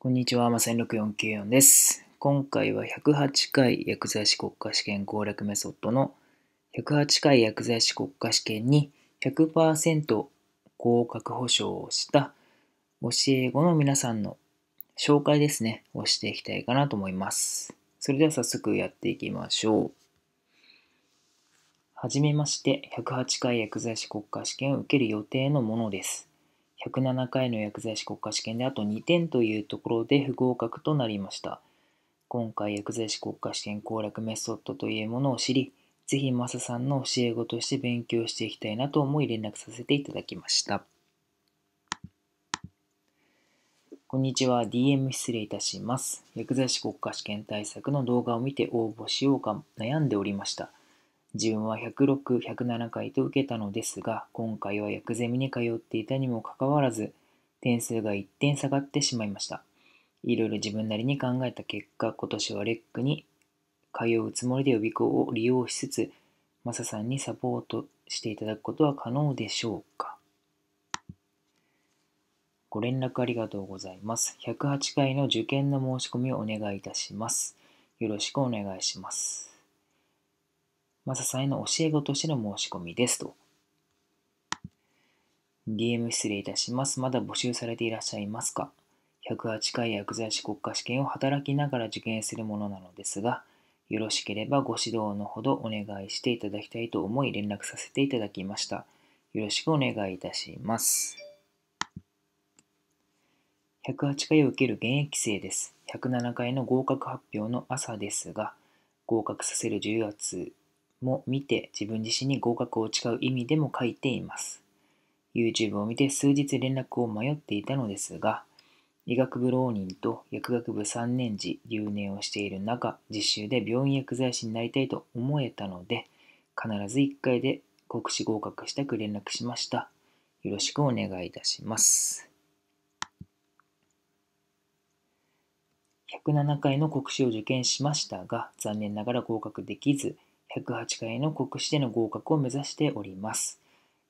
こんにちは、まさに644です。今回は108回薬剤師国家試験攻略メソッドの108回薬剤師国家試験に100%合格保証をした教え子の皆さんの紹介ですね、をしていきたいかなと思います。それでは早速やっていきましょう。はじめまして、108回薬剤師国家試験を受ける予定のものです。107回の薬剤師国家試験であと2点というところで不合格となりました。今回薬剤師国家試験攻略メソッドというものを知り、ぜひマサさんの教え子として勉強していきたいなと思い連絡させていただきました。こんにちは。DM 失礼いたします。薬剤師国家試験対策の動画を見て応募しようか悩んでおりました。自分は106、107回と受けたのですが、今回は薬ゼミに通っていたにもかかわらず、点数が1点下がってしまいました。いろいろ自分なりに考えた結果、今年はレックに通うつもりで予備校を利用しつつ、マサさんにサポートしていただくことは可能でしょうかご連絡ありがとうございます。108回の受験の申し込みをお願いいたします。よろしくお願いします。マサさんへの教え子としての申し込みですと。DM 失礼いたします。まだ募集されていらっしゃいますか ?108 回薬剤師国家試験を働きながら受験するものなのですが、よろしければご指導のほどお願いしていただきたいと思い連絡させていただきました。よろしくお願いいたします。108回を受ける現役生です。107回の合格発表の朝ですが、合格させる重圧も見て自分自身に合格を誓う意味でも書いています。YouTube を見て数日連絡を迷っていたのですが、医学部浪人と薬学部3年時留年をしている中、実習で病院薬剤師になりたいと思えたので、必ず1回で国試合格したく連絡しました。よろしくお願いいたします。107回の国試を受験しましたが、残念ながら合格できず、108回の国試での合格を目指しております。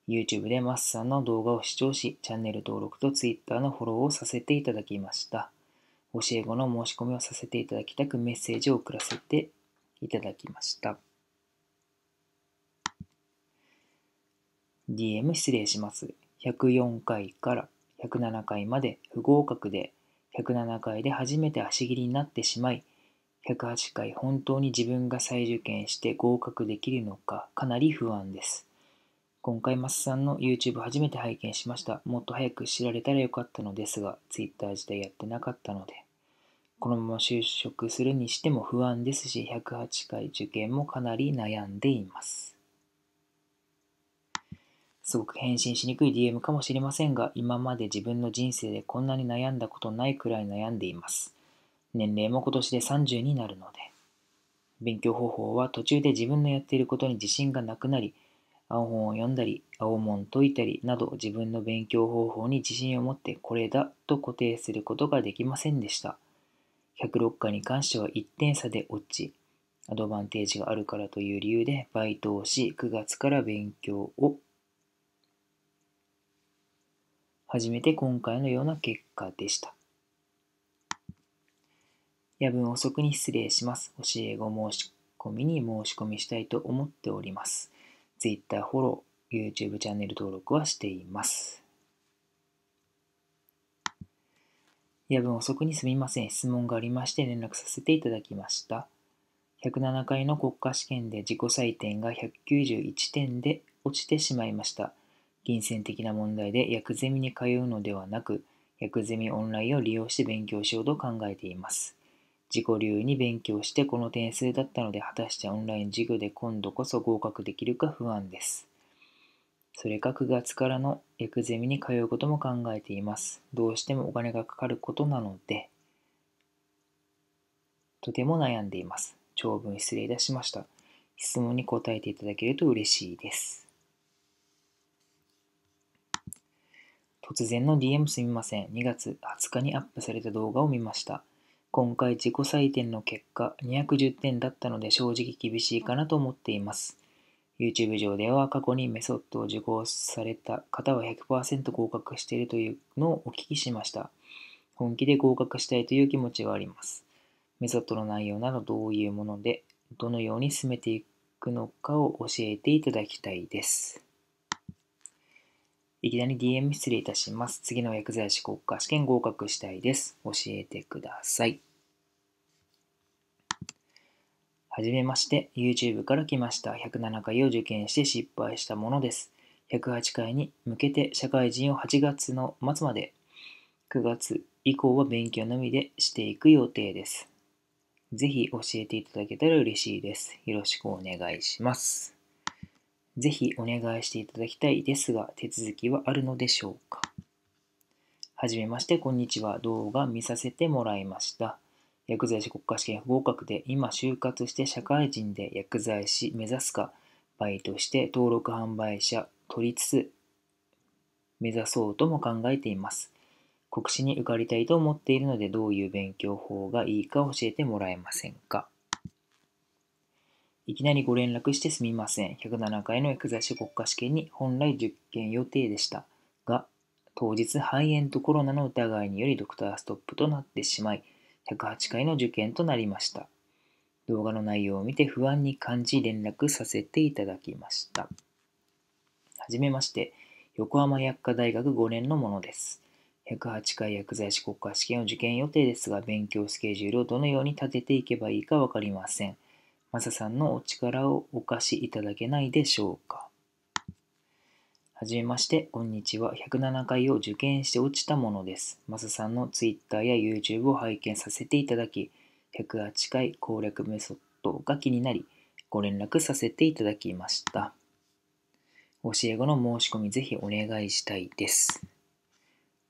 YouTube でマッさんの動画を視聴し、チャンネル登録と Twitter のフォローをさせていただきました。教え子の申し込みをさせていただきたくメッセージを送らせていただきました。DM 失礼します。104回から107回まで不合格で、107回で初めて足切りになってしまい、108回本当に自分が再受験して合格できるのかかなり不安です。今回マスさんの YouTube 初めて拝見しました。もっと早く知られたらよかったのですが、Twitter 自体やってなかったので。このまま就職するにしても不安ですし、108回受験もかなり悩んでいます。すごく返信しにくい DM かもしれませんが、今まで自分の人生でこんなに悩んだことないくらい悩んでいます。年齢も今年で30になるので、勉強方法は途中で自分のやっていることに自信がなくなり、青本を読んだり、青門解いたりなど自分の勉強方法に自信を持ってこれだと固定することができませんでした。106課に関しては1点差で落ち、アドバンテージがあるからという理由でバイトをし、9月から勉強を始めて今回のような結果でした。夜分遅くに失礼します。教え子申し込みに申し込みしたいと思っております。Twitter フォロー、YouTube チャンネル登録はしています。夜分遅くにすみません。質問がありまして連絡させていただきました。107回の国家試験で自己採点が191点で落ちてしまいました。金銭的な問題で薬ゼミに通うのではなく、薬ゼミオンラインを利用して勉強しようと考えています。自己流に勉強してこの点数だったので果たしてオンライン授業で今度こそ合格できるか不安です。それか9月からのエクゼミに通うことも考えています。どうしてもお金がかかることなので、とても悩んでいます。長文失礼いたしました。質問に答えていただけると嬉しいです。突然の DM すみません。2月20日にアップされた動画を見ました。今回自己採点の結果210点だったので正直厳しいかなと思っています。YouTube 上では過去にメソッドを受講された方は100%合格しているというのをお聞きしました。本気で合格したいという気持ちはあります。メソッドの内容などどういうもので、どのように進めていくのかを教えていただきたいです。いきなり DM 失礼いたします。次の薬剤師国家試験合格したいです。教えてください。はじめまして、YouTube から来ました。107回を受験して失敗したものです。108回に向けて社会人を8月の末まで、9月以降は勉強のみでしていく予定です。ぜひ教えていただけたら嬉しいです。よろしくお願いします。ぜひお願いしていただきたいですが、手続きはあるのでしょうかはじめまして、こんにちは。動画見させてもらいました。薬剤師国家試験不合格で、今就活して社会人で薬剤師目指すか、バイトして登録販売者取りつつ、目指そうとも考えています。国試に受かりたいと思っているので、どういう勉強法がいいか教えてもらえませんかいきなりご連絡してすみません。107回の薬剤師国家試験に本来受験予定でした。が、当日肺炎とコロナの疑いによりドクターストップとなってしまい、108回の受験となりました。動画の内容を見て不安に感じ連絡させていただきました。はじめまして、横浜薬科大学5年のものです。108回薬剤師国家試験を受験予定ですが、勉強スケジュールをどのように立てていけばいいか分かりません。マサさんのお力をお貸しいただけないでしょうか。はじめまして、こんにちは。107回を受験して落ちたものです。マサさんの Twitter や YouTube を拝見させていただき、108回攻略メソッドが気になり、ご連絡させていただきました。教え子の申し込みぜひお願いしたいです。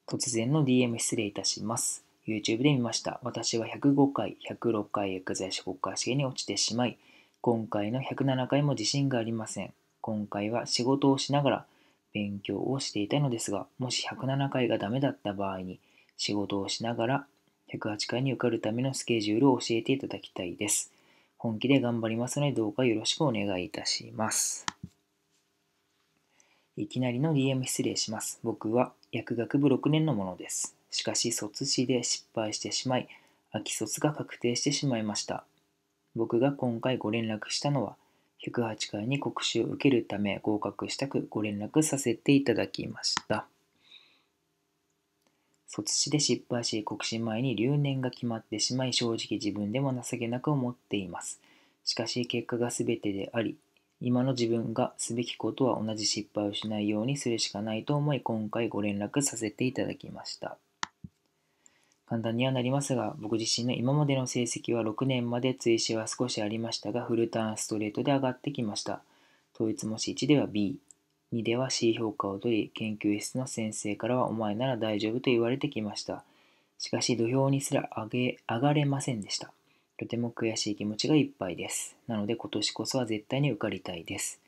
突然の DM 失礼いたします。YouTube で見ました。私は105回、106回薬剤師国家試験に落ちてしまい、今回の107回も自信がありません。今回は仕事をしながら勉強をしていたのですが、もし107回がダメだった場合に、仕事をしながら108回に受かるためのスケジュールを教えていただきたいです。本気で頑張りますので、どうかよろしくお願いいたします。いきなりの DM 失礼します。僕は薬学部6年のものです。しかし卒試で失敗してしまい、秋卒が確定してしまいました。僕が今回ご連絡したのは、108回に国試を受けるため合格したくご連絡させていただきました。卒試で失敗し、国試前に留年が決まってしまい、正直自分でも情けなく思っています。しかし結果が全てであり、今の自分がすべきことは同じ失敗をしないようにするしかないと思い、今回ご連絡させていただきました。簡単にはなりますが、僕自身の今までの成績は6年まで追試は少しありましたが、フルターンストレートで上がってきました。統一模試1では B、2では C 評価を取り、研究室の先生からはお前なら大丈夫と言われてきました。しかし土俵にすら上げ、上がれませんでした。とても悔しい気持ちがいっぱいです。なので今年こそは絶対に受かりたいです。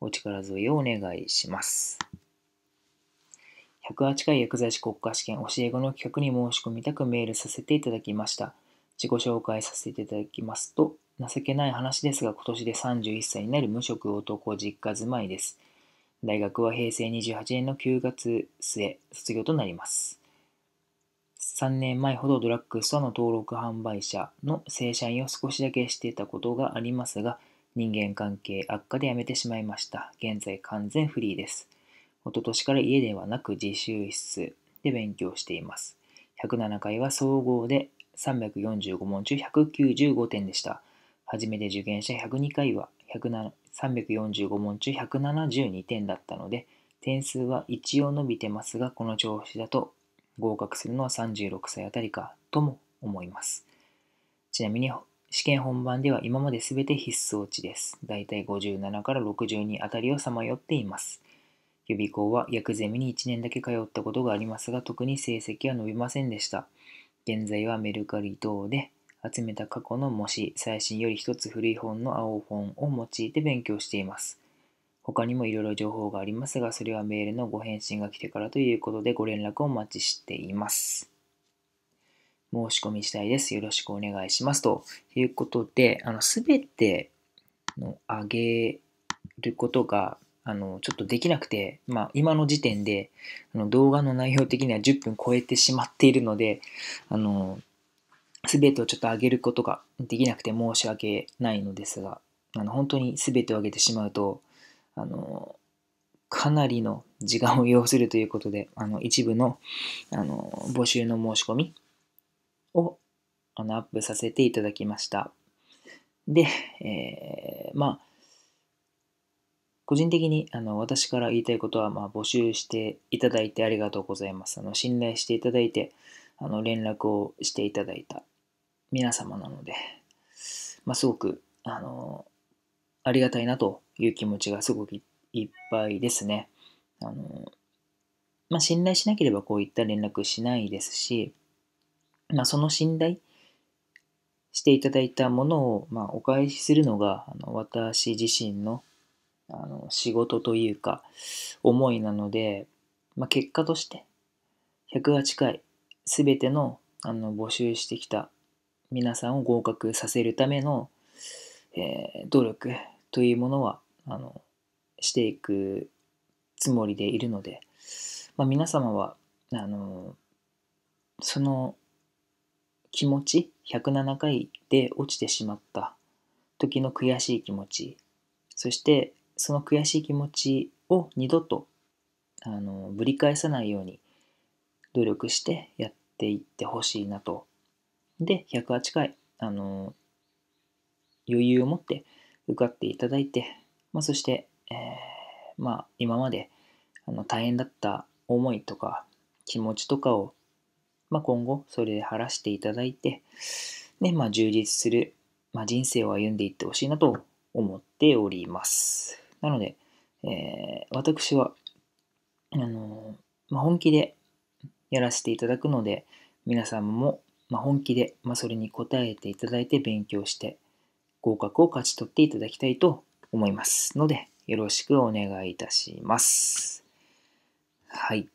お力添えをお願いします。108回薬剤師国家試験教え子の企画に申し込みたくメールさせていただきました。自己紹介させていただきますと、情けない話ですが今年で31歳になる無職男実家住まいです。大学は平成28年の9月末、卒業となります。3年前ほどドラッグストアの登録販売者の正社員を少しだけしていたことがありますが、人間関係悪化で辞めてしまいました。現在完全フリーです。一昨年から家ではなく自習室で勉強しています。107回は総合で345問中195点でした。初めて受験した102回は345問中172点だったので、点数は一応伸びてますが、この調子だと合格するのは36歳あたりかとも思います。ちなみに試験本番では今まで全て必須落ちです。だいたい57から62あたりをさまよっています。予備校は薬ゼミに1年だけ通ったことがありますが、特に成績は伸びませんでした。現在はメルカリ等で集めた過去の模試、最新より1つ古い本の青本を用いて勉強しています。他にもいろいろ情報がありますが、それはメールのご返信が来てからということでご連絡をお待ちしています。申し込みしたいです。よろしくお願いします。ということで、あの、すべてのあげることがあの、ちょっとできなくて、まあ、今の時点で、あの動画の内容的には10分超えてしまっているので、あの、すべてをちょっと上げることができなくて申し訳ないのですが、あの、本当にすべてを上げてしまうと、あの、かなりの時間を要するということで、あの、一部の、あの、募集の申し込みを、あの、アップさせていただきました。で、えー、まあ、個人的にあの私から言いたいことは、まあ、募集していただいてありがとうございます。あの信頼していただいて、あの連絡をしていただいた皆様なので、まあ、すごくあのありがたいなという気持ちがすごくいっぱいですね。あのまあ、信頼しなければこういった連絡しないですし、まあ、その信頼していただいたものを、まあ、お返しするのがあの私自身のあの仕事というか思いなので、まあ、結果として108回全てのあの募集してきた皆さんを合格させるための、えー、努力というものはあのしていくつもりでいるので、まあ、皆様はあのその気持ち107回で落ちてしまった時の悔しい気持ちそしてその悔しい気持ちを二度とあのぶり返さないように努力してやっていってほしいなと。で、108回、あの、余裕を持って受かっていただいて、まあ、そして、えー、まあ、今まであの大変だった思いとか気持ちとかを、まあ、今後それで晴らしていただいて、ね、まあ、充実する、まあ、人生を歩んでいってほしいなと思っております。なので、えー、私は、あのー、まあ、本気でやらせていただくので、皆様も、まあ、本気で、まあ、それに応えていただいて勉強して、合格を勝ち取っていただきたいと思いますので、よろしくお願いいたします。はい。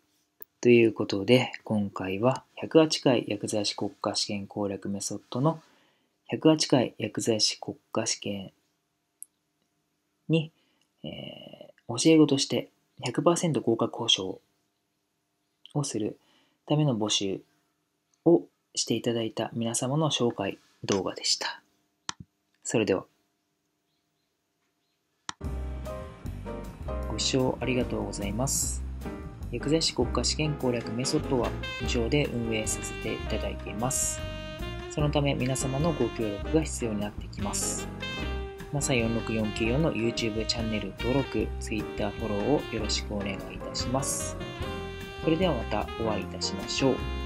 ということで、今回は108回薬剤師国家試験攻略メソッドの108回薬剤師国家試験にえー、教え子として100%合格保証をするための募集をしていただいた皆様の紹介動画でした。それでは。ご視聴ありがとうございます。薬剤師国家試験攻略メソッドは無償で運営させていただいています。そのため皆様のご協力が必要になってきます。マサ46494の YouTube チャンネル登録、Twitter フォローをよろしくお願いいたします。それではまたお会いいたしましょう。